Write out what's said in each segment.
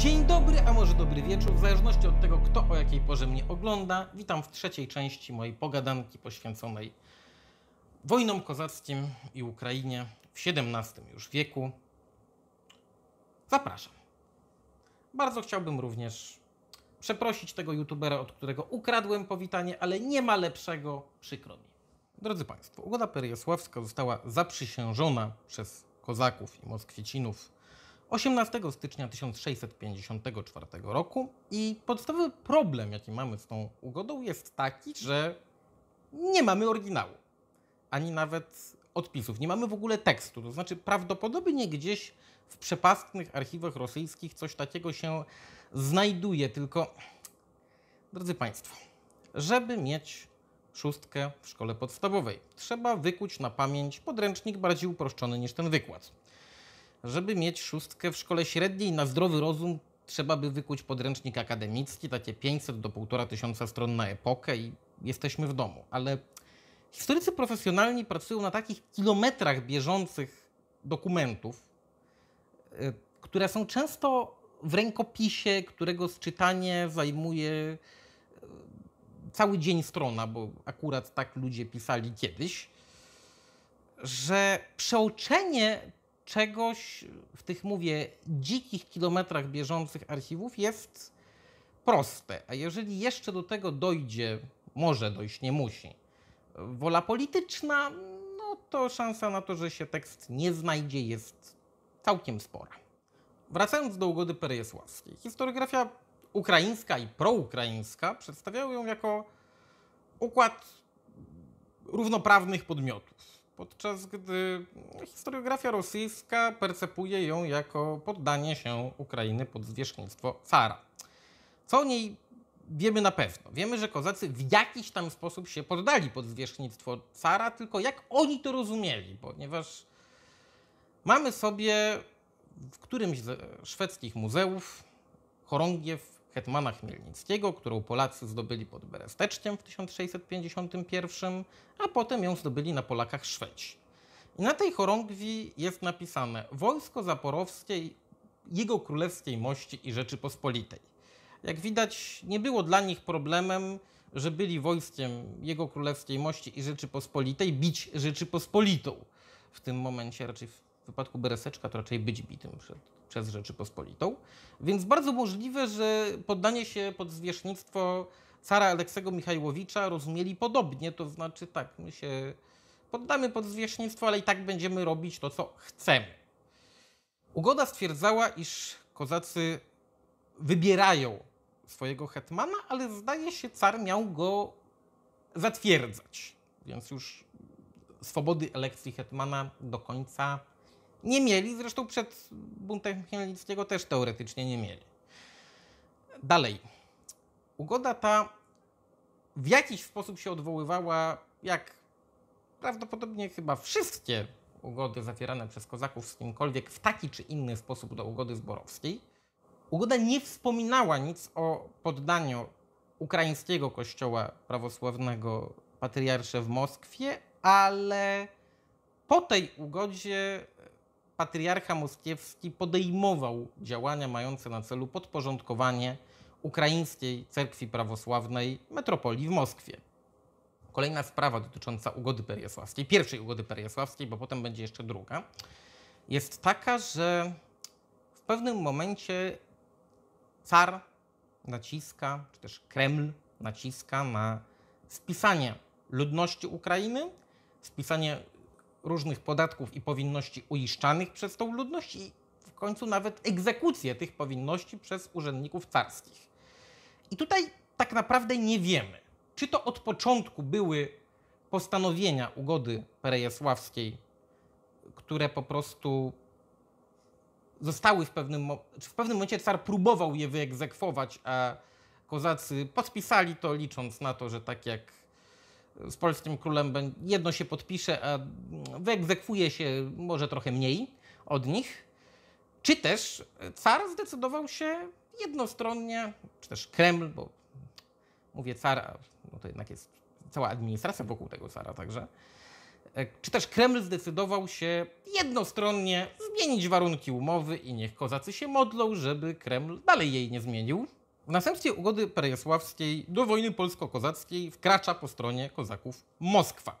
Dzień dobry, a może dobry wieczór, w zależności od tego, kto o jakiej porze mnie ogląda. Witam w trzeciej części mojej pogadanki poświęconej wojnom kozackim i Ukrainie w XVII już wieku. Zapraszam. Bardzo chciałbym również przeprosić tego youtubera, od którego ukradłem powitanie, ale nie ma lepszego, przykro mi. Drodzy Państwo, ugoda peryjosławska została zaprzysiężona przez kozaków i moskwiecinów 18 stycznia 1654 roku i podstawowy problem, jaki mamy z tą ugodą, jest taki, że nie mamy oryginału, ani nawet odpisów. Nie mamy w ogóle tekstu, to znaczy prawdopodobnie gdzieś w przepastnych archiwach rosyjskich coś takiego się znajduje, tylko drodzy Państwo, żeby mieć szóstkę w szkole podstawowej, trzeba wykuć na pamięć podręcznik bardziej uproszczony niż ten wykład żeby mieć szóstkę w szkole średniej na zdrowy rozum trzeba by wykuć podręcznik akademicki, takie 500 do 1500 stron na epokę i jesteśmy w domu. Ale historycy profesjonalni pracują na takich kilometrach bieżących dokumentów, y, które są często w rękopisie, którego czytanie zajmuje y, cały dzień strona, bo akurat tak ludzie pisali kiedyś, że przeoczenie czegoś w tych, mówię, dzikich kilometrach bieżących archiwów jest proste. A jeżeli jeszcze do tego dojdzie, może dojść, nie musi, wola polityczna, no to szansa na to, że się tekst nie znajdzie, jest całkiem spora. Wracając do ugody perejesławskiej. Historiografia ukraińska i proukraińska przedstawiały ją jako układ równoprawnych podmiotów podczas gdy historiografia rosyjska percepuje ją jako poddanie się Ukrainy pod zwierzchnictwo cara. Co o niej wiemy na pewno? Wiemy, że kozacy w jakiś tam sposób się poddali pod zwierzchnictwo cara, tylko jak oni to rozumieli, ponieważ mamy sobie w którymś z szwedzkich muzeów chorągiew hetmana Chmielnickiego, którą Polacy zdobyli pod Beresteczkiem w 1651, a potem ją zdobyli na Polakach Szwedzi. I na tej chorągwi jest napisane Wojsko Zaporowskie, Jego Królewskiej Mości i Rzeczypospolitej. Jak widać, nie było dla nich problemem, że byli wojskiem Jego Królewskiej Mości i Rzeczypospolitej bić Rzeczypospolitą w tym momencie, raczej w przypadku Bereseczka to raczej być bitym przed, przez Rzeczypospolitą. Więc bardzo możliwe, że poddanie się pod zwierzchnictwo cara Aleksego Michajłowicza rozumieli podobnie, to znaczy tak, my się poddamy pod zwierzchnictwo, ale i tak będziemy robić to, co chcemy. Ugoda stwierdzała, iż kozacy wybierają swojego hetmana, ale zdaje się, car miał go zatwierdzać. Więc już swobody elekcji hetmana do końca nie mieli, zresztą przed buntem Chmielnickiego też teoretycznie nie mieli. Dalej. Ugoda ta w jakiś sposób się odwoływała, jak prawdopodobnie chyba wszystkie ugody zawierane przez kozaków z kimkolwiek w taki czy inny sposób do ugody zborowskiej. Ugoda nie wspominała nic o poddaniu ukraińskiego kościoła prawosławnego patriarsze w Moskwie, ale po tej ugodzie patriarcha moskiewski podejmował działania mające na celu podporządkowanie ukraińskiej cerkwi prawosławnej metropolii w Moskwie. Kolejna sprawa dotycząca ugody periasławskiej, pierwszej ugody periasławskiej, bo potem będzie jeszcze druga, jest taka, że w pewnym momencie car naciska, czy też Kreml naciska na spisanie ludności Ukrainy, spisanie różnych podatków i powinności uiszczanych przez tą ludność i w końcu nawet egzekucję tych powinności przez urzędników carskich. I tutaj tak naprawdę nie wiemy, czy to od początku były postanowienia ugody perejesławskiej, które po prostu zostały w pewnym, w pewnym momencie car próbował je wyegzekwować, a kozacy podpisali to licząc na to, że tak jak z polskim królem jedno się podpisze, a wyegzekwuje się może trochę mniej od nich. Czy też car zdecydował się jednostronnie, czy też Kreml, bo mówię car, no to jednak jest cała administracja wokół tego cara także, e, czy też Kreml zdecydował się jednostronnie zmienić warunki umowy i niech kozacy się modlą, żeby Kreml dalej jej nie zmienił. W następstwie ugody peresławskiej do wojny polsko-kozackiej wkracza po stronie kozaków Moskwa.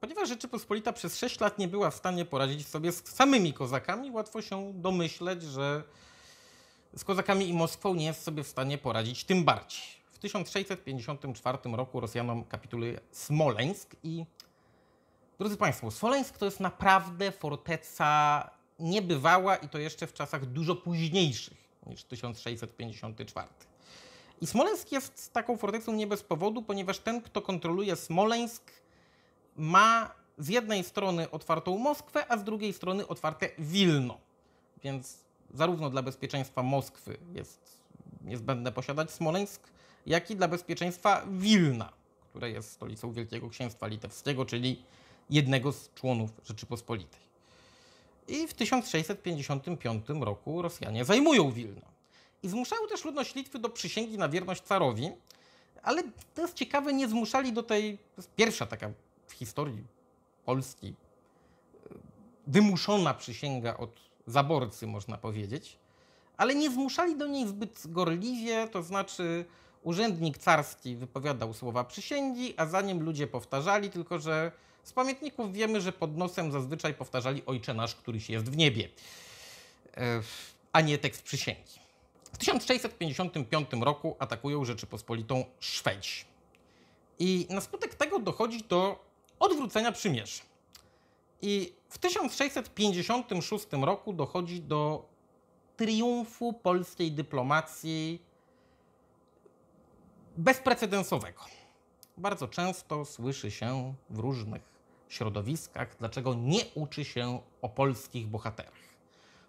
Ponieważ Rzeczypospolita przez 6 lat nie była w stanie poradzić sobie z samymi kozakami, łatwo się domyśleć, że z kozakami i Moskwą nie jest sobie w stanie poradzić tym bardziej. W 1654 roku Rosjanom kapituluje Smoleńsk i drodzy Państwo, Smoleńsk to jest naprawdę forteca niebywała i to jeszcze w czasach dużo późniejszych niż 1654. I Smoleńsk jest taką fortecą nie bez powodu, ponieważ ten, kto kontroluje Smoleńsk, ma z jednej strony otwartą Moskwę, a z drugiej strony otwarte Wilno. Więc zarówno dla bezpieczeństwa Moskwy jest niezbędne posiadać Smoleńsk, jak i dla bezpieczeństwa Wilna, które jest stolicą Wielkiego Księstwa Litewskiego, czyli jednego z członów Rzeczypospolitej. I w 1655 roku Rosjanie zajmują Wilno. I zmuszały też ludność Litwy do przysięgi na wierność carowi, ale to jest ciekawe, nie zmuszali do tej, to jest pierwsza taka w historii Polski, e, wymuszona przysięga od zaborcy, można powiedzieć, ale nie zmuszali do niej zbyt gorliwie, to znaczy Urzędnik carski wypowiadał słowa przysięgi, a za nim ludzie powtarzali, tylko że z pamiętników wiemy, że pod nosem zazwyczaj powtarzali Ojcze Nasz, któryś jest w niebie, a nie tekst przysięgi. W 1655 roku atakują Rzeczypospolitą Szwedzi. I na skutek tego dochodzi do odwrócenia przymierza. I w 1656 roku dochodzi do triumfu polskiej dyplomacji bezprecedensowego. Bardzo często słyszy się w różnych środowiskach, dlaczego nie uczy się o polskich bohaterach.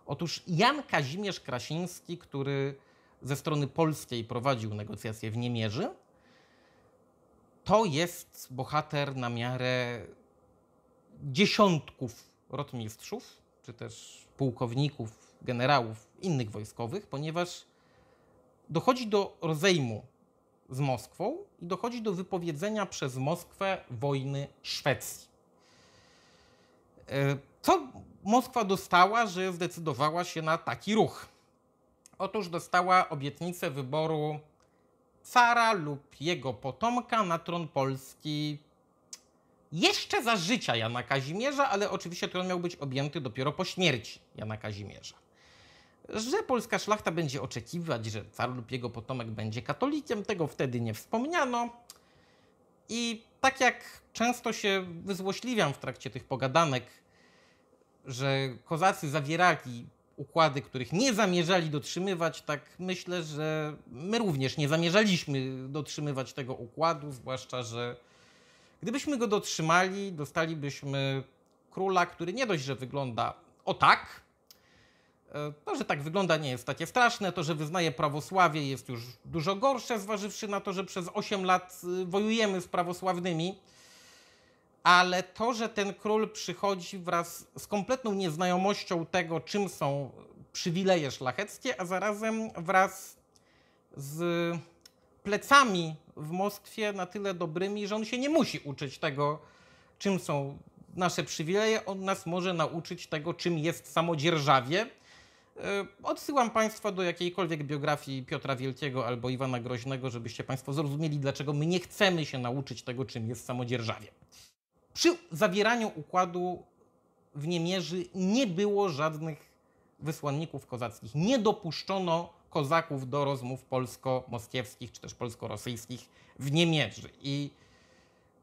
Otóż Jan Kazimierz Krasiński, który ze strony polskiej prowadził negocjacje w Niemierzy, to jest bohater na miarę dziesiątków rotmistrzów, czy też pułkowników, generałów, innych wojskowych, ponieważ dochodzi do rozejmu z Moskwą i dochodzi do wypowiedzenia przez Moskwę wojny Szwecji. E, co Moskwa dostała, że zdecydowała się na taki ruch? Otóż dostała obietnicę wyboru cara lub jego potomka na tron Polski jeszcze za życia Jana Kazimierza, ale oczywiście tron miał być objęty dopiero po śmierci Jana Kazimierza. Że polska szlachta będzie oczekiwać, że car lub jego potomek będzie katolikiem, tego wtedy nie wspomniano. I tak jak często się wyzłośliwiam w trakcie tych pogadanek, że kozacy zawierali układy, których nie zamierzali dotrzymywać, tak myślę, że my również nie zamierzaliśmy dotrzymywać tego układu, zwłaszcza, że gdybyśmy go dotrzymali, dostalibyśmy króla, który nie dość, że wygląda o tak, E, to, że tak wygląda, nie jest takie straszne. To, że wyznaje prawosławie, jest już dużo gorsze, zważywszy na to, że przez 8 lat y, wojujemy z prawosławnymi. Ale to, że ten król przychodzi wraz z kompletną nieznajomością tego, czym są przywileje szlacheckie, a zarazem wraz z plecami w Moskwie na tyle dobrymi, że on się nie musi uczyć tego, czym są nasze przywileje. On nas może nauczyć tego, czym jest samodzierżawie E, odsyłam Państwa do jakiejkolwiek biografii Piotra Wielkiego albo Iwana Groźnego, żebyście Państwo zrozumieli, dlaczego my nie chcemy się nauczyć tego, czym jest samodzierżawie. Przy zawieraniu układu w Niemierzy nie było żadnych wysłanników kozackich. Nie dopuszczono kozaków do rozmów polsko-moskiewskich czy też polsko-rosyjskich w Niemierzy. I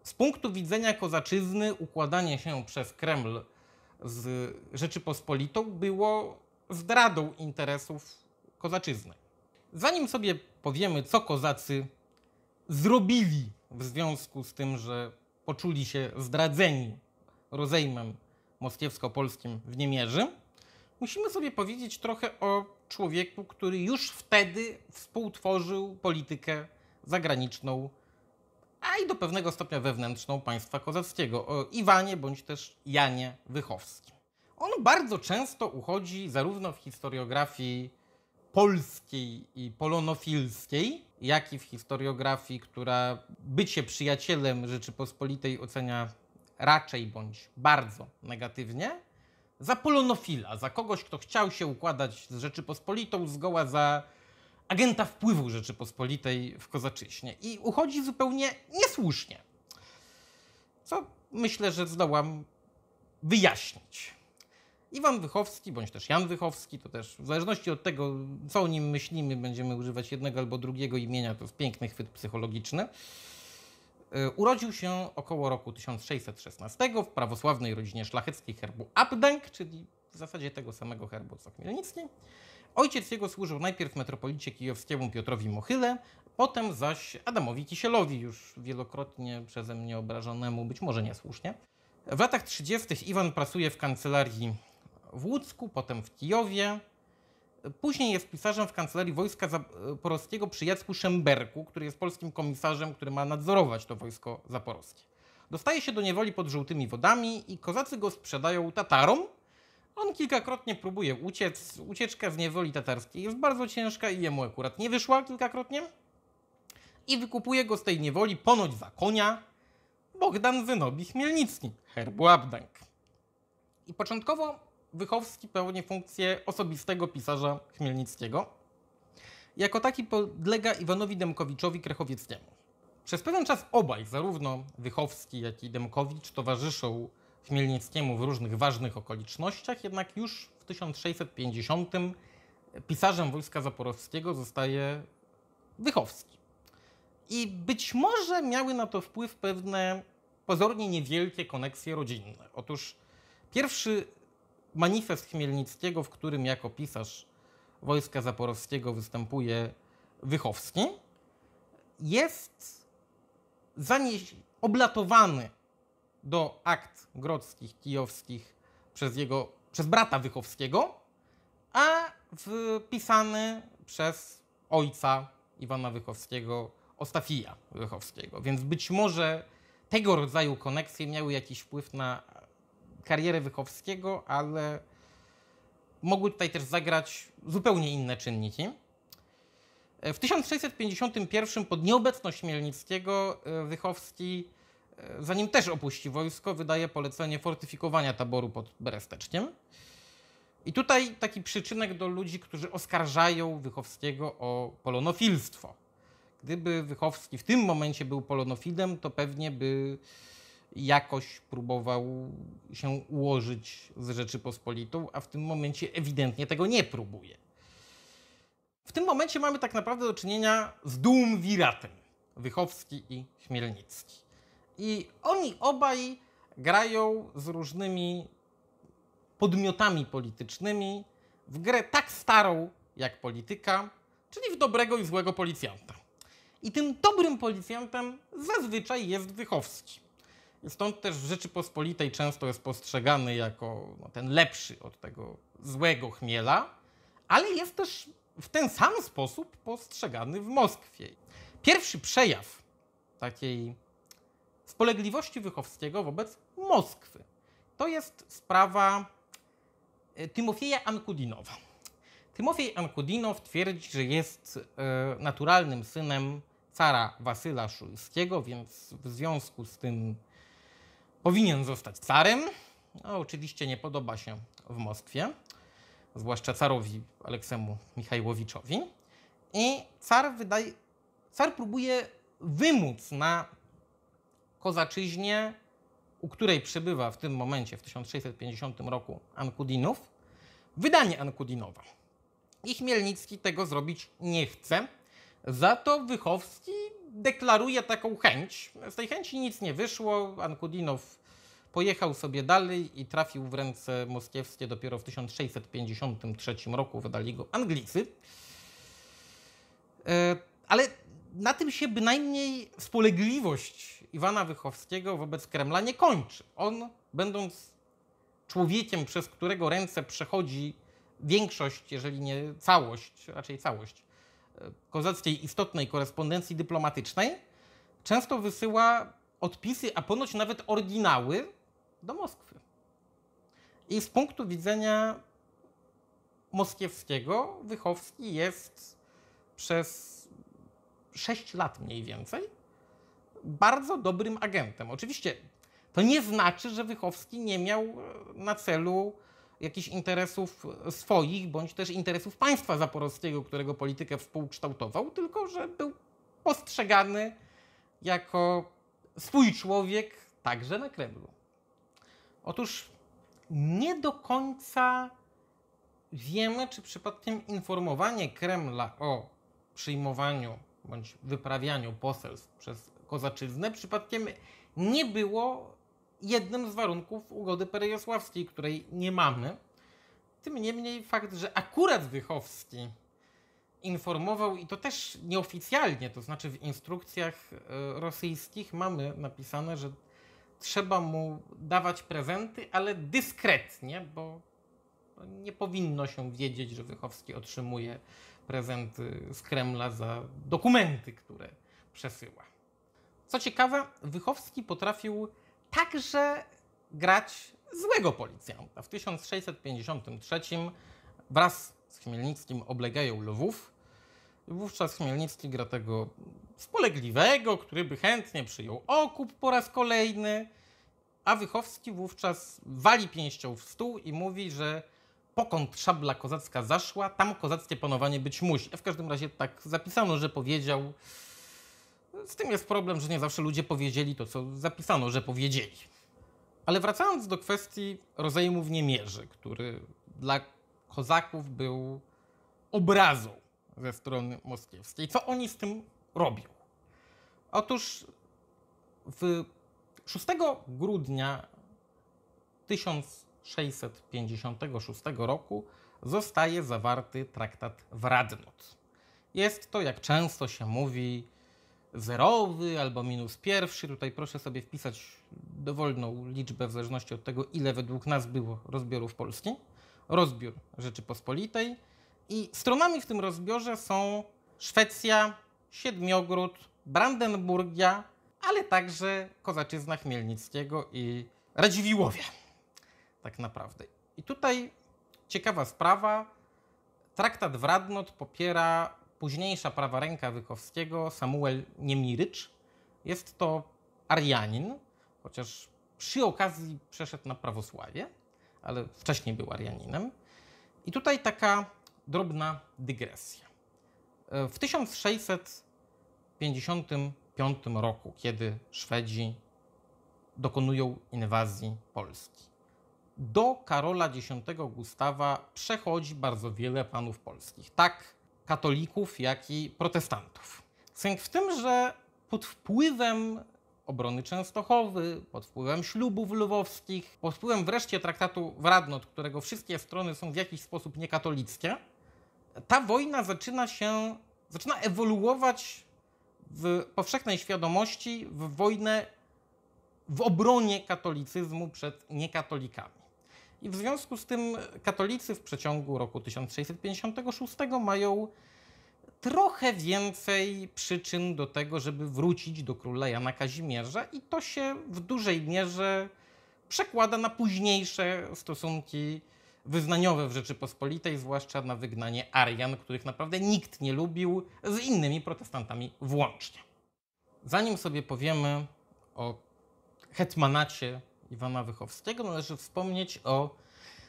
z punktu widzenia kozaczyzny układanie się przez Kreml z Rzeczypospolitą było zdradą interesów kozaczyzny. Zanim sobie powiemy, co kozacy zrobili w związku z tym, że poczuli się zdradzeni rozejmem moskiewsko-polskim w Niemierzy, musimy sobie powiedzieć trochę o człowieku, który już wtedy współtworzył politykę zagraniczną, a i do pewnego stopnia wewnętrzną państwa kozackiego, o Iwanie bądź też Janie Wychowskim on bardzo często uchodzi zarówno w historiografii polskiej i polonofilskiej, jak i w historiografii, która bycie przyjacielem Rzeczypospolitej ocenia raczej bądź bardzo negatywnie, za polonofila, za kogoś, kto chciał się układać z Rzeczypospolitą, zgoła za agenta wpływu Rzeczypospolitej w Kozaczyśnie. I uchodzi zupełnie niesłusznie. Co myślę, że zdołam wyjaśnić. Iwan Wychowski, bądź też Jan Wychowski, to też w zależności od tego, co o nim myślimy, będziemy używać jednego albo drugiego imienia, to jest piękny chwyt psychologiczny. E, urodził się około roku 1616 w prawosławnej rodzinie szlacheckiej herbu Abdenk, czyli w zasadzie tego samego herbu co Chmielnicki. Ojciec jego służył najpierw metropolicie kijowskiemu Piotrowi Mochyle, potem zaś Adamowi Kisielowi, już wielokrotnie przeze mnie obrażonemu, być może niesłusznie. W latach 30. Iwan pracuje w kancelarii w Łódzku, potem w Kijowie. Później jest pisarzem w kancelarii wojska zaporowskiego przy Jacku Szemberku, który jest polskim komisarzem, który ma nadzorować to wojsko zaporowskie. Dostaje się do niewoli pod żółtymi wodami i kozacy go sprzedają Tatarom. On kilkakrotnie próbuje uciec. Ucieczka z niewoli tatarskiej jest bardzo ciężka i jemu akurat nie wyszła kilkakrotnie. I wykupuje go z tej niewoli ponoć za konia Bogdan Wynobi Chmielnicki, herbu Abdank. I początkowo Wychowski pełni funkcję osobistego pisarza Chmielnickiego. Jako taki podlega Iwanowi Demkowiczowi Krechowieckiemu. Przez pewien czas obaj, zarówno Wychowski, jak i Demkowicz, towarzyszą Chmielnickiemu w różnych ważnych okolicznościach, jednak już w 1650 pisarzem Wojska Zaporowskiego zostaje Wychowski. I być może miały na to wpływ pewne pozornie niewielkie koneksje rodzinne. Otóż pierwszy manifest Chmielnickiego, w którym jako pisarz Wojska Zaporowskiego występuje Wychowski, jest zanieś oblatowany do akt grodzkich, kijowskich przez, jego, przez brata Wychowskiego, a wpisany przez ojca Iwana Wychowskiego, Ostafija Wychowskiego. Więc być może tego rodzaju koneksje miały jakiś wpływ na karierę Wychowskiego, ale mogły tutaj też zagrać zupełnie inne czynniki. E, w 1651 pod nieobecność Mielnickiego e, Wychowski, e, zanim też opuści wojsko, wydaje polecenie fortyfikowania taboru pod Beresteczkiem. I tutaj taki przyczynek do ludzi, którzy oskarżają Wychowskiego o polonofilstwo. Gdyby Wychowski w tym momencie był polonofilem, to pewnie by jakoś próbował się ułożyć z Rzeczypospolitą, a w tym momencie ewidentnie tego nie próbuje. W tym momencie mamy tak naprawdę do czynienia z duum wiratem Wychowski i Chmielnicki. I oni obaj grają z różnymi podmiotami politycznymi w grę tak starą jak polityka, czyli w dobrego i złego policjanta. I tym dobrym policjantem zazwyczaj jest Wychowski. Stąd też w Rzeczypospolitej często jest postrzegany jako no, ten lepszy od tego złego chmiela, ale jest też w ten sam sposób postrzegany w Moskwie. Pierwszy przejaw takiej spolegliwości Wychowskiego wobec Moskwy to jest sprawa e, Timofieja Ankudinowa. Tymofiej Ankudinow twierdzi, że jest e, naturalnym synem cara Wasyla Szulskiego, więc w związku z tym powinien zostać carem. No, oczywiście nie podoba się w Moskwie, zwłaszcza carowi Aleksemu Michajłowiczowi. I car, wydaje, car próbuje wymóc na kozaczyźnie, u której przebywa w tym momencie, w 1650 roku, Ankudinów, wydanie Ankudinowa. I Chmielnicki tego zrobić nie chce. Za to Wychowski deklaruje taką chęć. Z tej chęci nic nie wyszło. Ankudinow pojechał sobie dalej i trafił w ręce moskiewskie dopiero w 1653 roku. Wydali go Anglicy. E, ale na tym się bynajmniej spolegliwość Iwana Wychowskiego wobec Kremla nie kończy. On, będąc człowiekiem, przez którego ręce przechodzi większość, jeżeli nie całość, raczej całość kozackiej istotnej korespondencji dyplomatycznej, często wysyła odpisy, a ponoć nawet oryginały do Moskwy. I z punktu widzenia moskiewskiego Wychowski jest przez 6 lat mniej więcej bardzo dobrym agentem. Oczywiście to nie znaczy, że Wychowski nie miał na celu jakichś interesów e, swoich, bądź też interesów państwa zaporowskiego, którego politykę współkształtował, tylko że był postrzegany jako swój człowiek także na Kremlu. Otóż nie do końca wiemy, czy przypadkiem informowanie Kremla o przyjmowaniu bądź wyprawianiu poselstw przez kozaczyznę przypadkiem nie było jednym z warunków ugody perejosławskiej, której nie mamy. Tym niemniej fakt, że akurat Wychowski informował, i to też nieoficjalnie, to znaczy w instrukcjach e, rosyjskich mamy napisane, że trzeba mu dawać prezenty, ale dyskretnie, bo nie powinno się wiedzieć, że Wychowski otrzymuje prezenty z Kremla za dokumenty, które przesyła. Co ciekawe, Wychowski potrafił także grać złego policjanta. W 1653 wraz z Chmielnickim oblegają Lwów. Wówczas Chmielnicki gra tego spolegliwego, który by chętnie przyjął okup po raz kolejny. A Wychowski wówczas wali pięścią w stół i mówi, że pokąd szabla kozacka zaszła, tam kozackie panowanie być musi. A w każdym razie tak zapisano, że powiedział, z tym jest problem, że nie zawsze ludzie powiedzieli to, co zapisano, że powiedzieli. Ale wracając do kwestii rozejmu w Niemierzy, który dla kozaków był obrazą ze strony moskiewskiej. Co oni z tym robią? Otóż w 6 grudnia 1656 roku zostaje zawarty traktat w Radnot. Jest to, jak często się mówi, zerowy albo minus pierwszy. Tutaj proszę sobie wpisać dowolną liczbę w zależności od tego, ile według nas było rozbiorów Polski. Rozbiór Rzeczypospolitej. I stronami w tym rozbiorze są Szwecja, Siedmiogród, Brandenburgia, ale także Kozaczyzna Chmielnickiego i Radziwiłowie, Tak naprawdę. I tutaj ciekawa sprawa. Traktat Wradnot popiera późniejsza prawa ręka Wykowskiego, Samuel Niemirycz. Jest to Arianin, chociaż przy okazji przeszedł na prawosławie, ale wcześniej był Arianinem. I tutaj taka drobna dygresja. E, w 1655 roku, kiedy Szwedzi dokonują inwazji Polski, do Karola X Gustawa przechodzi bardzo wiele panów polskich. Tak katolików, jak i protestantów. Sęk w tym, że pod wpływem obrony Częstochowy, pod wpływem ślubów lwowskich, pod wpływem wreszcie traktatu Wradno, od którego wszystkie strony są w jakiś sposób niekatolickie, ta wojna zaczyna się, zaczyna ewoluować w powszechnej świadomości w wojnę w obronie katolicyzmu przed niekatolikami. I w związku z tym katolicy w przeciągu roku 1656 mają trochę więcej przyczyn do tego, żeby wrócić do króla Jana Kazimierza, i to się w dużej mierze przekłada na późniejsze stosunki wyznaniowe w Rzeczypospolitej, zwłaszcza na wygnanie Arian, których naprawdę nikt nie lubił, z innymi protestantami włącznie. Zanim sobie powiemy o hetmanacie Iwana Wychowskiego należy wspomnieć o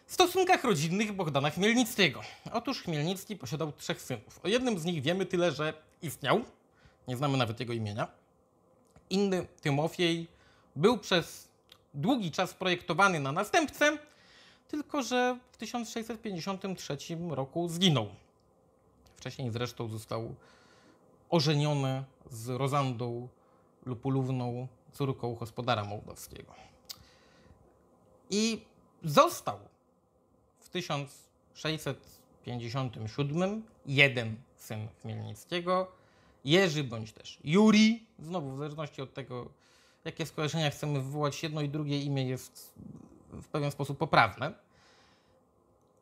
stosunkach rodzinnych Bogdana Chmielnickiego. Otóż Chmielnicki posiadał trzech synów. O jednym z nich wiemy tyle, że istniał, nie znamy nawet jego imienia. Inny, Tymofiej, był przez długi czas projektowany na następcę, tylko że w 1653 roku zginął. Wcześniej zresztą został ożeniony z Rozandą Lupulówną, córką gospodara mołdowskiego. I został w 1657 jeden syn Chmielnickiego, Jerzy bądź też Juri, znowu w zależności od tego, jakie skojarzenia chcemy wywołać, jedno i drugie imię jest w pewien sposób poprawne.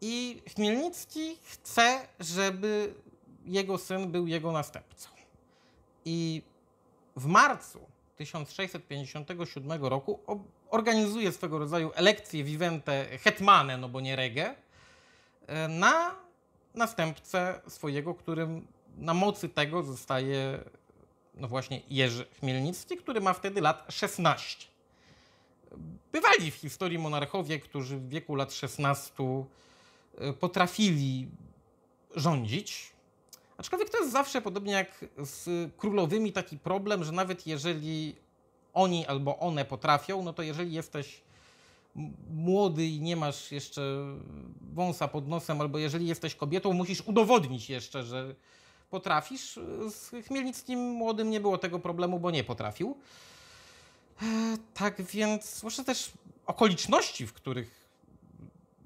I Chmielnicki chce, żeby jego syn był jego następcą. I w marcu 1657 roku organizuje swego rodzaju elekcję vivente hetmane, no bo nie regę, e, na następcę swojego, którym na mocy tego zostaje no właśnie Jerzy Chmielnicki, który ma wtedy lat 16. Bywali w historii monarchowie, którzy w wieku lat 16 e, potrafili rządzić. Aczkolwiek to jest zawsze podobnie jak z królowymi taki problem, że nawet jeżeli oni albo one potrafią, no to jeżeli jesteś młody i nie masz jeszcze wąsa pod nosem, albo jeżeli jesteś kobietą, musisz udowodnić jeszcze, że potrafisz. Z Chmielnickim młodym nie było tego problemu, bo nie potrafił. E, tak więc może też okoliczności, w których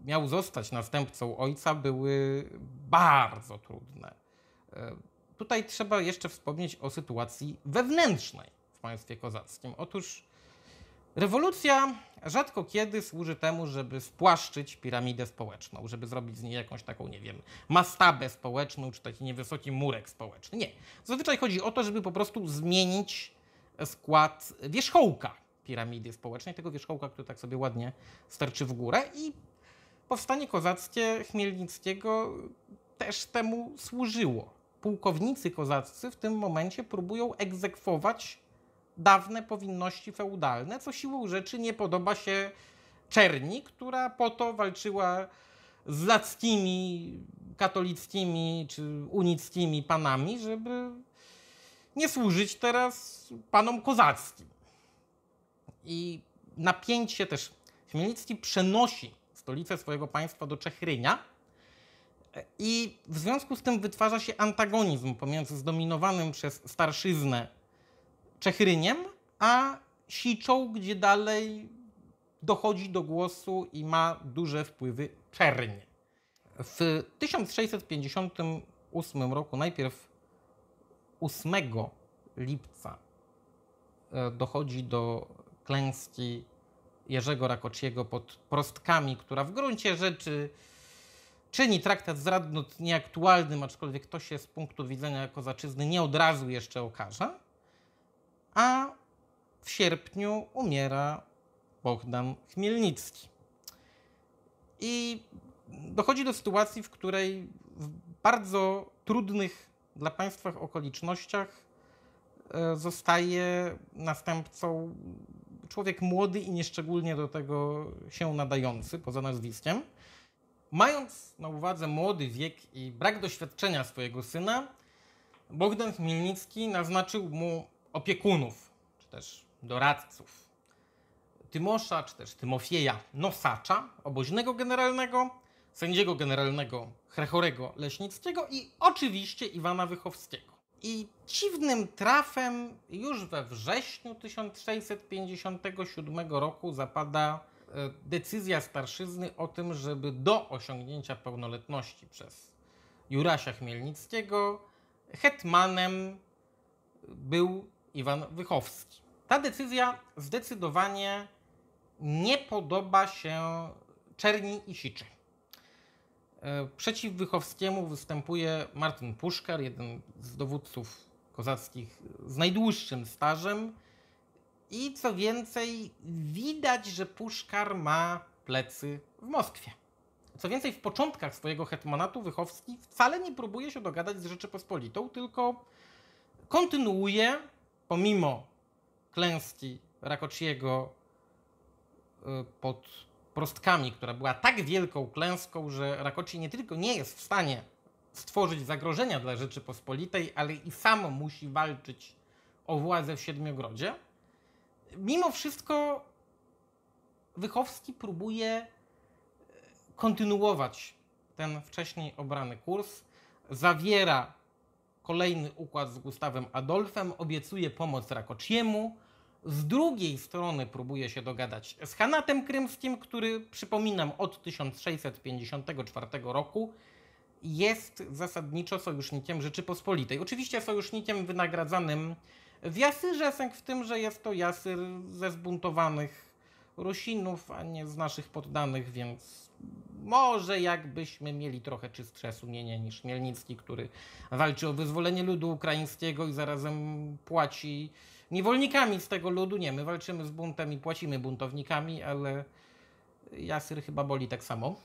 miał zostać następcą ojca, były bardzo trudne. E, tutaj trzeba jeszcze wspomnieć o sytuacji wewnętrznej w państwie kozackim. Otóż rewolucja rzadko kiedy służy temu, żeby spłaszczyć piramidę społeczną, żeby zrobić z niej jakąś taką, nie wiem, mastabę społeczną, czy taki niewysoki murek społeczny. Nie. Zazwyczaj chodzi o to, żeby po prostu zmienić skład wierzchołka piramidy społecznej, tego wierzchołka, który tak sobie ładnie sterczy w górę i powstanie kozackie Chmielnickiego też temu służyło. Pułkownicy kozaccy w tym momencie próbują egzekwować dawne powinności feudalne, co siłą rzeczy nie podoba się Czerni, która po to walczyła z lackimi, katolickimi czy unickimi panami, żeby nie służyć teraz panom kozackim. I napięcie też Chmielnicki przenosi stolicę swojego państwa do Czechrynia i w związku z tym wytwarza się antagonizm pomiędzy zdominowanym przez starszyznę Czechryniem, a Siczą, gdzie dalej dochodzi do głosu i ma duże wpływy Czerń. W 1658 roku, najpierw 8 lipca, e, dochodzi do klęski Jerzego Rakociego pod prostkami, która w gruncie rzeczy czyni traktat zradno nieaktualnym, aczkolwiek to się z punktu widzenia kozaczyzny nie od razu jeszcze okaże a w sierpniu umiera Bohdan Chmielnicki. I dochodzi do sytuacji, w której w bardzo trudnych dla państwa okolicznościach e, zostaje następcą człowiek młody i nieszczególnie do tego się nadający, poza nazwiskiem. Mając na uwadze młody wiek i brak doświadczenia swojego syna, Bogdan Chmielnicki naznaczył mu opiekunów, czy też doradców Tymosza, czy też Tymofieja Nosacza, oboźnego generalnego, sędziego generalnego Chrechorego Leśnickiego i oczywiście Iwana Wychowskiego. I dziwnym trafem już we wrześniu 1657 roku zapada e, decyzja starszyzny o tym, żeby do osiągnięcia pełnoletności przez Jurasia Chmielnickiego hetmanem był Iwan Wychowski. Ta decyzja zdecydowanie nie podoba się Czerni i Siczy. E, przeciw Wychowskiemu występuje Martin Puszkar, jeden z dowódców kozackich z najdłuższym stażem. I co więcej, widać, że Puszkar ma plecy w Moskwie. Co więcej, w początkach swojego hetmanatu Wychowski wcale nie próbuje się dogadać z Rzeczypospolitą, tylko kontynuuje pomimo klęski Rakociego y, pod prostkami, która była tak wielką klęską, że Rakoci nie tylko nie jest w stanie stworzyć zagrożenia dla Rzeczypospolitej, ale i sam musi walczyć o władzę w Siedmiogrodzie. Mimo wszystko Wychowski próbuje y, kontynuować ten wcześniej obrany kurs, zawiera kolejny układ z Gustawem Adolfem, obiecuje pomoc Rakociemu. Z drugiej strony próbuje się dogadać z Hanatem Krymskim, który, przypominam, od 1654 roku jest zasadniczo sojusznikiem Rzeczypospolitej. Oczywiście sojusznikiem wynagradzanym w Jasyrze, w tym, że jest to Jasyr ze zbuntowanych Rusinów, a nie z naszych poddanych, więc może jakbyśmy mieli trochę czystsze sumienie niż Mielnicki, który walczy o wyzwolenie ludu ukraińskiego i zarazem płaci niewolnikami z tego ludu. Nie, my walczymy z buntem i płacimy buntownikami, ale Jasyr chyba boli tak samo.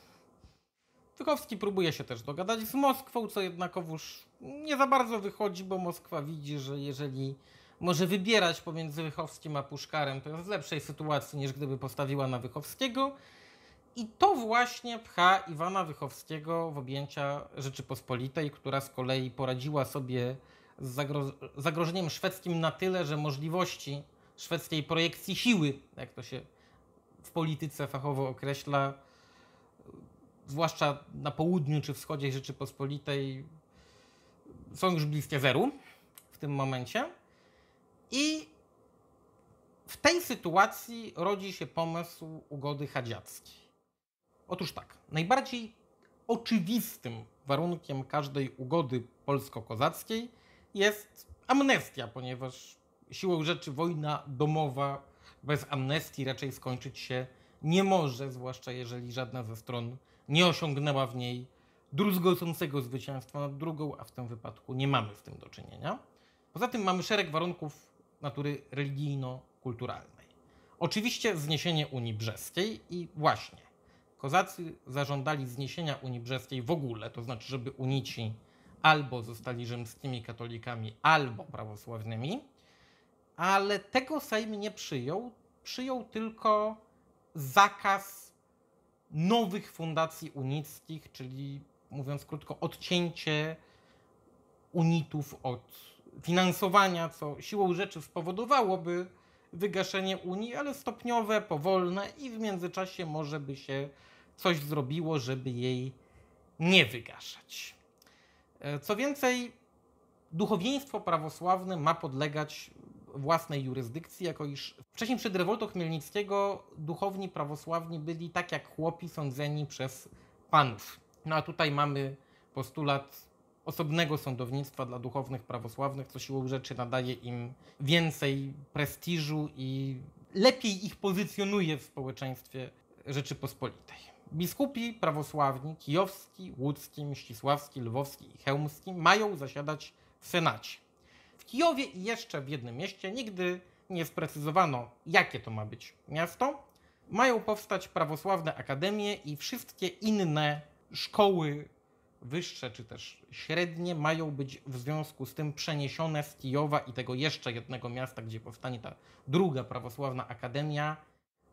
Tykowski próbuje się też dogadać z Moskwą, co jednakowoż nie za bardzo wychodzi, bo Moskwa widzi, że jeżeli może wybierać pomiędzy Wychowskim a Puszkarem, to jest w lepszej sytuacji niż gdyby postawiła na Wychowskiego. I to właśnie pcha Iwana Wychowskiego w objęcia Rzeczypospolitej, która z kolei poradziła sobie z zagro zagrożeniem szwedzkim na tyle, że możliwości szwedzkiej projekcji siły, jak to się w polityce fachowo określa, zwłaszcza na południu czy wschodzie Rzeczypospolitej, są już bliskie zeru w tym momencie. I w tej sytuacji rodzi się pomysł ugody hadziackiej. Otóż tak, najbardziej oczywistym warunkiem każdej ugody polsko-kozackiej jest amnestia, ponieważ siłą rzeczy wojna domowa bez amnestii raczej skończyć się nie może, zwłaszcza jeżeli żadna ze stron nie osiągnęła w niej druzgocącego zwycięstwa nad drugą, a w tym wypadku nie mamy z tym do czynienia. Poza tym mamy szereg warunków natury religijno-kulturalnej. Oczywiście zniesienie Unii Brzeskiej i właśnie, kozacy zażądali zniesienia Unii Brzeskiej w ogóle, to znaczy, żeby unici albo zostali rzymskimi katolikami, albo prawosławnymi, ale tego Sejm nie przyjął, przyjął tylko zakaz nowych fundacji unickich, czyli mówiąc krótko, odcięcie unitów od finansowania, co siłą rzeczy spowodowałoby wygaszenie Unii, ale stopniowe, powolne i w międzyczasie może by się coś zrobiło, żeby jej nie wygaszać. E, co więcej, duchowieństwo prawosławne ma podlegać własnej jurysdykcji, jako iż wcześniej przed rewoltą Chmielnickiego duchowni prawosławni byli tak jak chłopi sądzeni przez panów. No a tutaj mamy postulat osobnego sądownictwa dla duchownych prawosławnych, co siłą rzeczy nadaje im więcej prestiżu i lepiej ich pozycjonuje w społeczeństwie Rzeczypospolitej. Biskupi prawosławni kijowski, łódzki, mścisławski, lwowski i chełmski mają zasiadać w Senacie. W Kijowie i jeszcze w jednym mieście nigdy nie sprecyzowano, jakie to ma być miasto. Mają powstać prawosławne akademie i wszystkie inne szkoły wyższe czy też średnie mają być w związku z tym przeniesione z Kijowa i tego jeszcze jednego miasta, gdzie powstanie ta druga prawosławna akademia,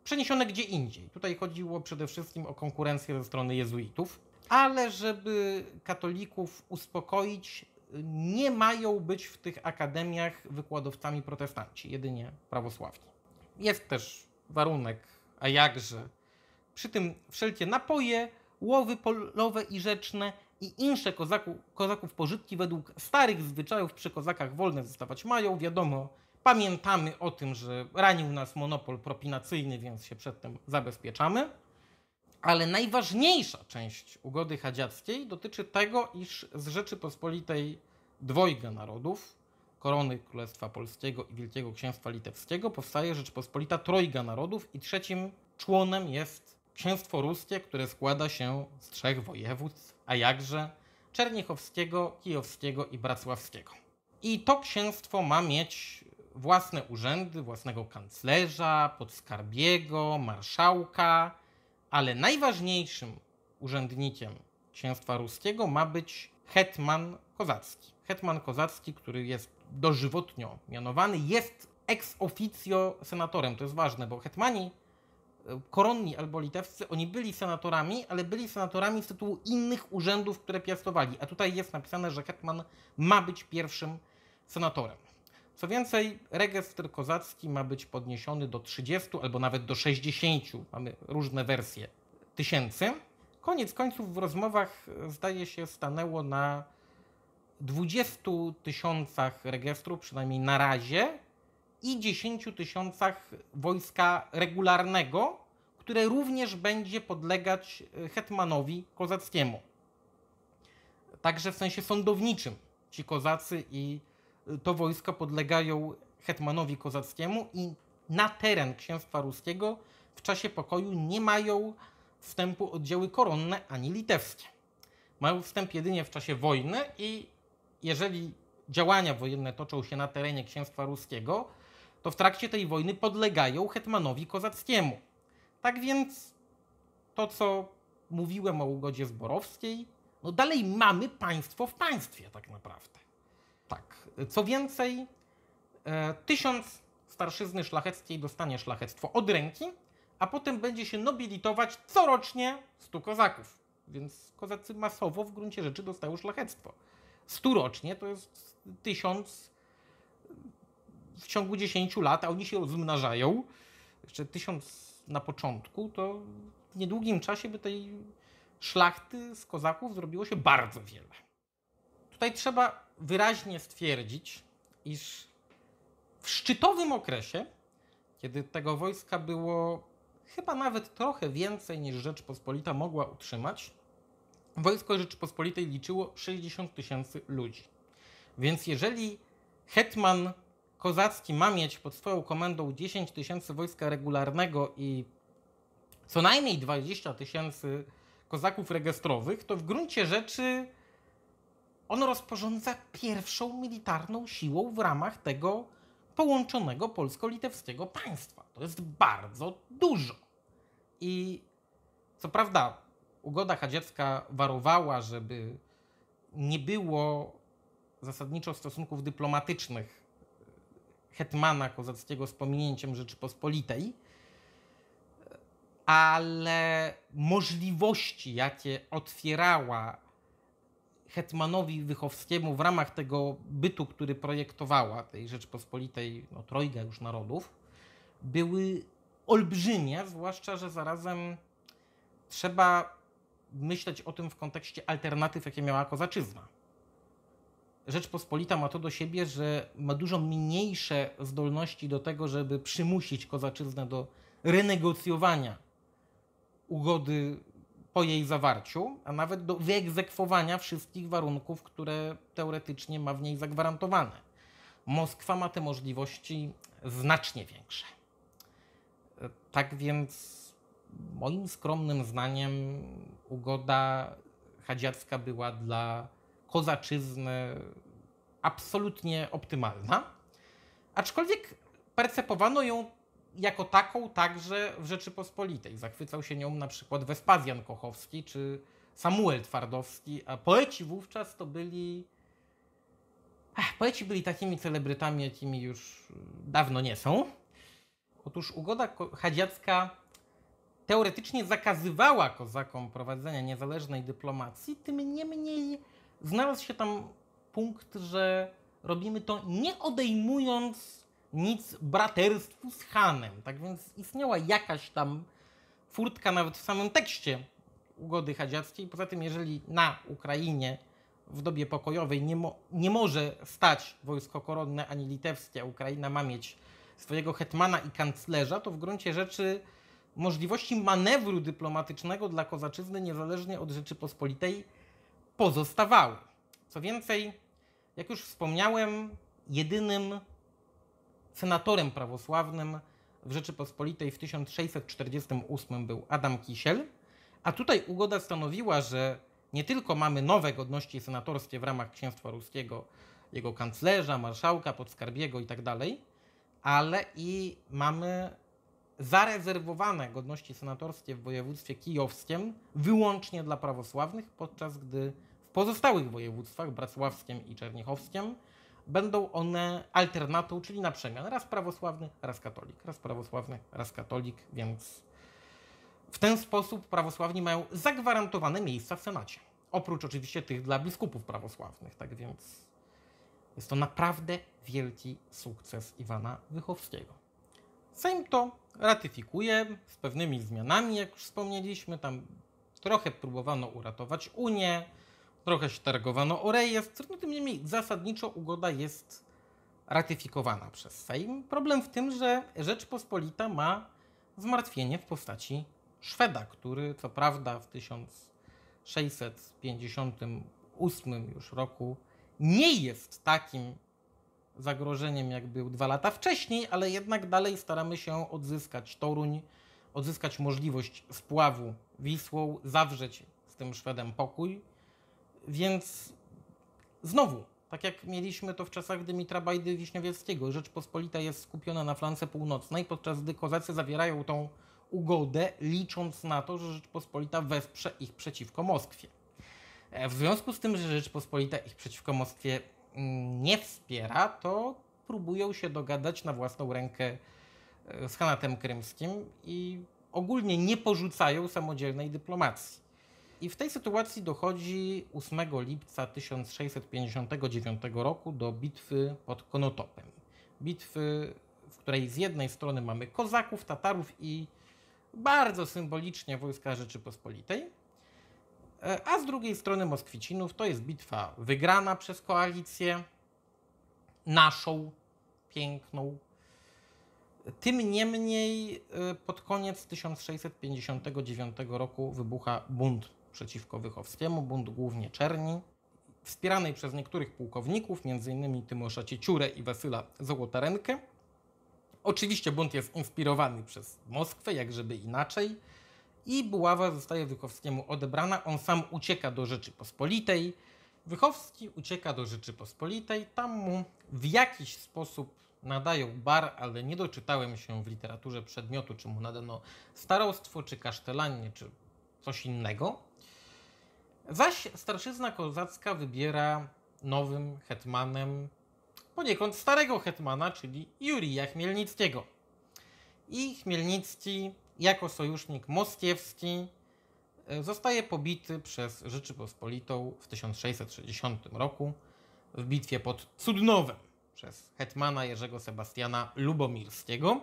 przeniesione gdzie indziej. Tutaj chodziło przede wszystkim o konkurencję ze strony jezuitów, ale żeby katolików uspokoić, nie mają być w tych akademiach wykładowcami protestanci, jedynie prawosławni. Jest też warunek, a jakże. Przy tym wszelkie napoje, łowy polowe i rzeczne i insze kozaku, kozaków pożytki według starych zwyczajów przy kozakach wolne zostawać mają. Wiadomo, pamiętamy o tym, że ranił nas monopol propinacyjny, więc się przed tym zabezpieczamy. Ale najważniejsza część ugody hadziackiej dotyczy tego, iż z Rzeczypospolitej dwojga narodów, korony Królestwa Polskiego i Wielkiego Księstwa Litewskiego, powstaje Rzeczpospolita trojga narodów i trzecim członem jest Księstwo Ruskie, które składa się z trzech województw a jakże Czerniechowskiego, Kijowskiego i Bracławskiego. I to księstwo ma mieć własne urzędy, własnego kanclerza, podskarbiego, marszałka, ale najważniejszym urzędnikiem księstwa ruskiego ma być hetman kozacki. Hetman kozacki, który jest dożywotnio mianowany, jest ex officio senatorem. To jest ważne, bo hetmani koronni albo litewscy, oni byli senatorami, ale byli senatorami z tytułu innych urzędów, które piastowali. A tutaj jest napisane, że hetman ma być pierwszym senatorem. Co więcej, rejestr kozacki ma być podniesiony do 30 albo nawet do 60, mamy różne wersje, tysięcy. Koniec końców w rozmowach zdaje się stanęło na 20 tysiącach rejestrów, przynajmniej na razie, i 10 tysiącach wojska regularnego, które również będzie podlegać e, hetmanowi kozackiemu. Także w sensie sądowniczym ci kozacy i e, to wojsko podlegają hetmanowi kozackiemu i na teren księstwa ruskiego w czasie pokoju nie mają wstępu oddziały koronne ani litewskie. Mają wstęp jedynie w czasie wojny i jeżeli działania wojenne toczą się na terenie księstwa ruskiego, to w trakcie tej wojny podlegają hetmanowi kozackiemu. Tak więc to, co mówiłem o ugodzie zborowskiej, no dalej mamy państwo w państwie tak naprawdę. Tak. Co więcej, e, tysiąc starszyzny szlacheckiej dostanie szlachectwo od ręki, a potem będzie się nobilitować corocznie stu kozaków. Więc kozacy masowo w gruncie rzeczy dostają szlachectwo. Stu rocznie to jest tysiąc w ciągu 10 lat, a oni się rozmnażają, jeszcze tysiąc na początku, to w niedługim czasie by tej szlachty z kozaków zrobiło się bardzo wiele. Tutaj trzeba wyraźnie stwierdzić, iż w szczytowym okresie, kiedy tego wojska było chyba nawet trochę więcej niż Rzeczpospolita mogła utrzymać, wojsko Rzeczypospolitej liczyło 60 tysięcy ludzi. Więc jeżeli hetman Kozacki ma mieć pod swoją komendą 10 tysięcy wojska regularnego i co najmniej 20 tysięcy kozaków rejestrowych, to w gruncie rzeczy on rozporządza pierwszą militarną siłą w ramach tego połączonego polsko-litewskiego państwa. To jest bardzo dużo. I co prawda ugoda Hadziecka warowała, żeby nie było zasadniczo stosunków dyplomatycznych hetmana kozackiego z pominięciem Rzeczypospolitej, ale możliwości, jakie otwierała hetmanowi Wychowskiemu w ramach tego bytu, który projektowała, tej Rzeczypospolitej, no, trojga już narodów, były olbrzymie, zwłaszcza, że zarazem trzeba myśleć o tym w kontekście alternatyw, jakie miała kozaczyzna. Rzeczpospolita ma to do siebie, że ma dużo mniejsze zdolności do tego, żeby przymusić kozaczyznę do renegocjowania ugody po jej zawarciu, a nawet do wyegzekwowania wszystkich warunków, które teoretycznie ma w niej zagwarantowane. Moskwa ma te możliwości znacznie większe. Tak więc, moim skromnym zdaniem, ugoda hadziacka była dla kozaczyzny absolutnie optymalna, aczkolwiek percepowano ją jako taką także w Rzeczypospolitej. Zachwycał się nią na przykład Wespazjan Kochowski czy Samuel Twardowski, a poeci wówczas to byli. Ach, poeci byli takimi celebrytami, jakimi już dawno nie są. Otóż ugoda hadziacka teoretycznie zakazywała kozakom prowadzenia niezależnej dyplomacji, tym niemniej znalazł się tam punkt, że robimy to nie odejmując nic braterstwu z Hanem. Tak więc istniała jakaś tam furtka nawet w samym tekście ugody hadziackiej. Poza tym, jeżeli na Ukrainie w dobie pokojowej nie, mo nie może stać wojsko koronne ani litewskie, a Ukraina ma mieć swojego hetmana i kanclerza, to w gruncie rzeczy możliwości manewru dyplomatycznego dla kozaczyzny, niezależnie od Rzeczypospolitej, pozostawały. Co więcej, jak już wspomniałem, jedynym senatorem prawosławnym w Rzeczypospolitej w 1648 był Adam Kisiel, a tutaj ugoda stanowiła, że nie tylko mamy nowe godności senatorskie w ramach Księstwa Ruskiego, jego kanclerza, marszałka, podskarbiego itd., tak ale i mamy zarezerwowane godności senatorskie w województwie kijowskim wyłącznie dla prawosławnych, podczas gdy w pozostałych województwach, bracławskim i czernichowskim, będą one alternatą, czyli na przemian. Raz prawosławny, raz katolik, raz prawosławny, raz katolik, więc w ten sposób prawosławni mają zagwarantowane miejsca w Senacie. Oprócz oczywiście tych dla biskupów prawosławnych, tak więc jest to naprawdę wielki sukces Iwana Wychowskiego. Sejm to ratyfikuje z pewnymi zmianami, jak już wspomnieliśmy. Tam trochę próbowano uratować Unię, trochę się targowano o rejestr. No, tym niemniej zasadniczo ugoda jest ratyfikowana przez Sejm. Problem w tym, że Rzeczpospolita ma zmartwienie w postaci Szweda, który co prawda w 1658 już roku nie jest takim zagrożeniem, jak był dwa lata wcześniej, ale jednak dalej staramy się odzyskać Toruń, odzyskać możliwość spławu Wisłą, zawrzeć z tym Szwedem pokój. Więc znowu, tak jak mieliśmy to w czasach Dymitra Bajdy Wiśniowieckiego, Rzeczpospolita jest skupiona na flance północnej, podczas gdy Kozacy zawierają tą ugodę, licząc na to, że Rzeczpospolita wesprze ich przeciwko Moskwie. E, w związku z tym, że Rzeczpospolita ich przeciwko Moskwie nie wspiera, to próbują się dogadać na własną rękę e, z Hanatem Krymskim i ogólnie nie porzucają samodzielnej dyplomacji. I w tej sytuacji dochodzi 8 lipca 1659 roku do bitwy pod Konotopem. Bitwy, w której z jednej strony mamy kozaków, Tatarów i bardzo symbolicznie wojska Rzeczypospolitej, E, a z drugiej strony Moskwicinów to jest bitwa wygrana przez koalicję naszą, piękną. Tym niemniej e, pod koniec 1659 roku wybucha bunt przeciwko Wychowskiemu, bunt głównie Czerni, wspieranej przez niektórych pułkowników, m.in. Tymosza Cieciurę i Wasyla Złotarenkę. Oczywiście bunt jest inspirowany przez Moskwę, jak żeby inaczej i buława zostaje Wychowskiemu odebrana. On sam ucieka do Rzeczypospolitej. Wychowski ucieka do Rzeczypospolitej. Tam mu w jakiś sposób nadają bar, ale nie doczytałem się w literaturze przedmiotu, czy mu nadano starostwo, czy kasztelanie, czy coś innego. Zaś starszyzna kozacka wybiera nowym hetmanem poniekąd starego hetmana, czyli Jurija Chmielnickiego. I Chmielnicki jako sojusznik moskiewski e, zostaje pobity przez Rzeczypospolitą w 1660 roku w bitwie pod Cudnowem przez hetmana Jerzego Sebastiana Lubomirskiego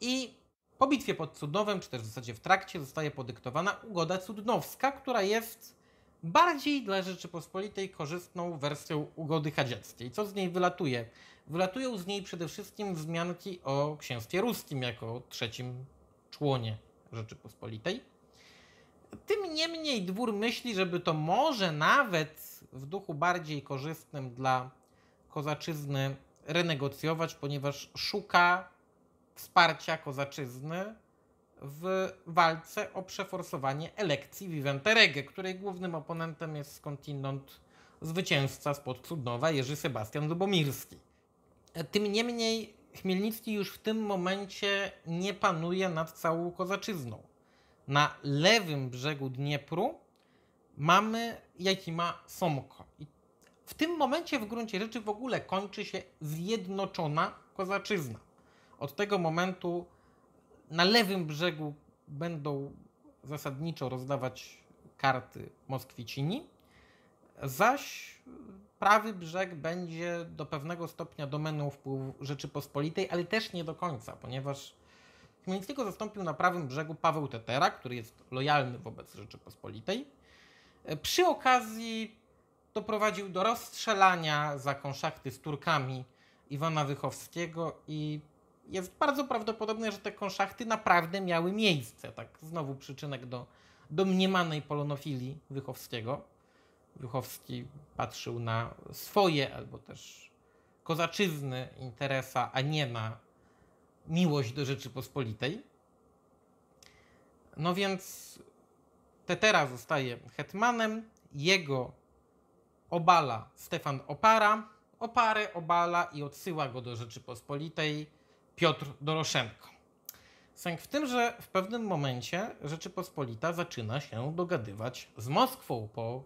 i po bitwie pod Cudnowem, czy też w zasadzie w trakcie, zostaje podyktowana ugoda cudnowska, która jest bardziej dla Rzeczypospolitej korzystną wersją ugody hadzieckiej. Co z niej wylatuje? Wylatują z niej przede wszystkim wzmianki o księstwie ruskim jako trzecim członie Rzeczypospolitej. Tym niemniej dwór myśli, żeby to może nawet w duchu bardziej korzystnym dla kozaczyzny renegocjować, ponieważ szuka wsparcia kozaczyzny w walce o przeforsowanie elekcji Viventerege, której głównym oponentem jest skądinąd zwycięzca spod Cudnowa Jerzy Sebastian Lubomirski. Tym niemniej Chmielnicki już w tym momencie nie panuje nad całą Kozaczyzną. Na lewym brzegu Dniepru mamy Jakima Somko. I w tym momencie w gruncie rzeczy w ogóle kończy się zjednoczona Kozaczyzna. Od tego momentu na lewym brzegu będą zasadniczo rozdawać karty Moskwicini, zaś prawy brzeg będzie do pewnego stopnia domeną wpływu Rzeczypospolitej, ale też nie do końca, ponieważ Chmielnickiego zastąpił na prawym brzegu Paweł Tetera, który jest lojalny wobec Rzeczypospolitej. E, przy okazji doprowadził do rozstrzelania za konszachty z Turkami Iwana Wychowskiego i jest bardzo prawdopodobne, że te konszachty naprawdę miały miejsce. Tak znowu przyczynek do domniemanej polonofilii Wychowskiego. Juchowski patrzył na swoje albo też kozaczyzny interesa, a nie na miłość do Rzeczypospolitej. No więc Tetera zostaje hetmanem, jego obala Stefan Opara, Oparę obala i odsyła go do Rzeczypospolitej Piotr Doroszenko. Sęk w tym, że w pewnym momencie Rzeczypospolita zaczyna się dogadywać z Moskwą po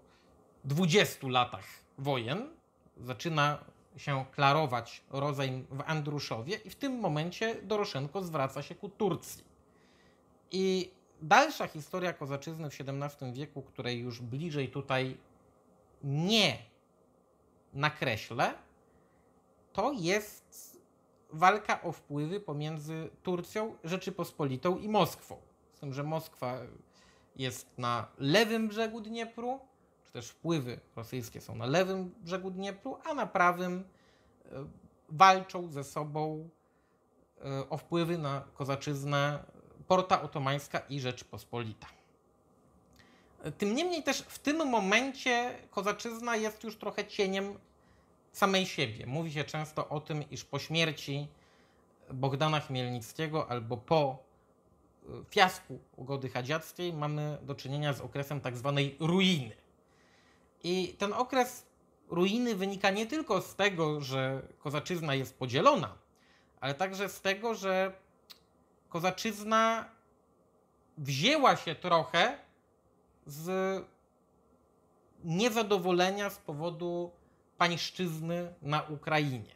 20 latach wojen zaczyna się klarować rodzaj w Andruszowie i w tym momencie Doroszenko zwraca się ku Turcji. I dalsza historia kozaczyzny w XVII wieku, której już bliżej tutaj nie nakreślę, to jest walka o wpływy pomiędzy Turcją, Rzeczypospolitą i Moskwą. Z tym, że Moskwa jest na lewym brzegu Dniepru, też wpływy rosyjskie są na lewym brzegu Dniepru, a na prawym e, walczą ze sobą e, o wpływy na kozaczyznę Porta Otomańska i Rzeczpospolita. E, tym niemniej też w tym momencie kozaczyzna jest już trochę cieniem samej siebie. Mówi się często o tym, iż po śmierci Bogdana Chmielnickiego albo po fiasku ugody hadziackiej mamy do czynienia z okresem tak zwanej ruiny. I ten okres ruiny wynika nie tylko z tego, że kozaczyzna jest podzielona, ale także z tego, że kozaczyzna wzięła się trochę z niezadowolenia z powodu pańszczyzny na Ukrainie.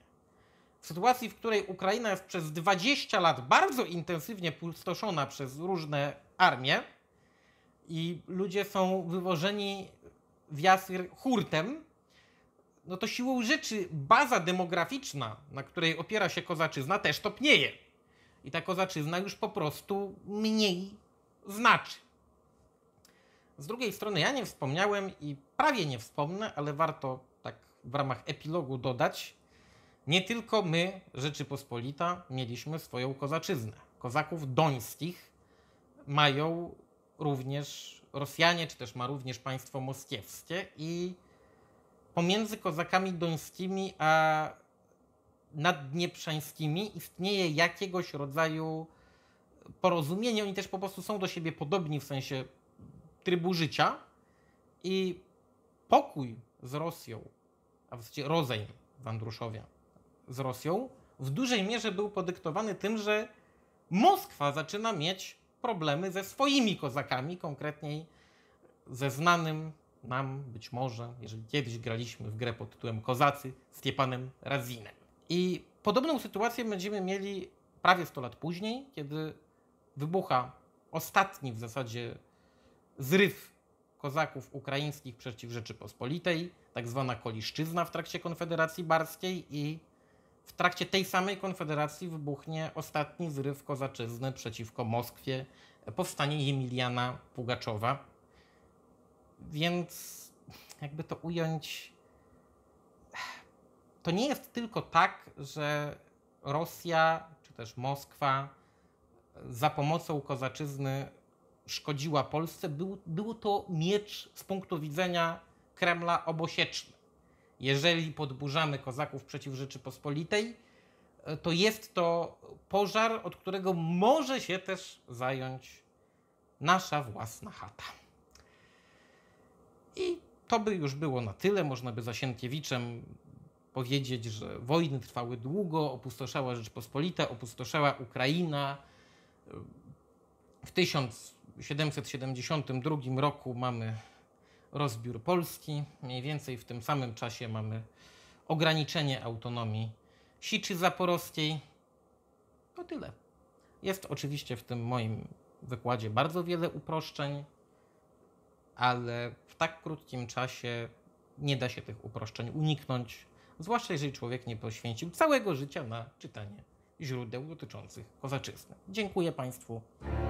W sytuacji, w której Ukraina jest przez 20 lat bardzo intensywnie pustoszona przez różne armie i ludzie są wywożeni w Jasr hurtem, no to siłą rzeczy baza demograficzna, na której opiera się kozaczyzna, też topnieje. I ta kozaczyzna już po prostu mniej znaczy. Z drugiej strony ja nie wspomniałem i prawie nie wspomnę, ale warto tak w ramach epilogu dodać, nie tylko my, Rzeczypospolita, mieliśmy swoją kozaczyznę. Kozaków dońskich mają również Rosjanie, czy też ma również państwo moskiewskie i pomiędzy kozakami dońskimi a naddnieprzańskimi istnieje jakiegoś rodzaju porozumienie. Oni też po prostu są do siebie podobni w sensie trybu życia i pokój z Rosją, a w zasadzie rozejm Wandruszowia z Rosją w dużej mierze był podyktowany tym, że Moskwa zaczyna mieć problemy ze swoimi kozakami, konkretniej ze znanym nam być może, jeżeli kiedyś graliśmy w grę pod tytułem Kozacy z Stepanem Razinem. I podobną sytuację będziemy mieli prawie 100 lat później, kiedy wybucha ostatni w zasadzie zryw kozaków ukraińskich przeciw Rzeczypospolitej, tak zwana Koliszczyzna w trakcie Konfederacji Barskiej i w trakcie tej samej konfederacji wybuchnie ostatni zryw kozaczyzny przeciwko Moskwie, powstanie Emiliana Pugaczowa. Więc jakby to ująć, to nie jest tylko tak, że Rosja czy też Moskwa za pomocą kozaczyzny szkodziła Polsce. Był, był to miecz z punktu widzenia Kremla obosieczny. Jeżeli podburzamy kozaków przeciw Rzeczypospolitej, e, to jest to pożar, od którego może się też zająć nasza własna chata. I to by już było na tyle. Można by Zasienkiewiczem powiedzieć, że wojny trwały długo, opustoszała Rzeczpospolita, opustoszała Ukraina. W 1772 roku mamy rozbiór Polski. Mniej więcej w tym samym czasie mamy ograniczenie autonomii Siczy Zaporowskiej. To tyle. Jest oczywiście w tym moim wykładzie bardzo wiele uproszczeń, ale w tak krótkim czasie nie da się tych uproszczeń uniknąć, zwłaszcza jeżeli człowiek nie poświęcił całego życia na czytanie źródeł dotyczących kozaczyzny. Dziękuję Państwu.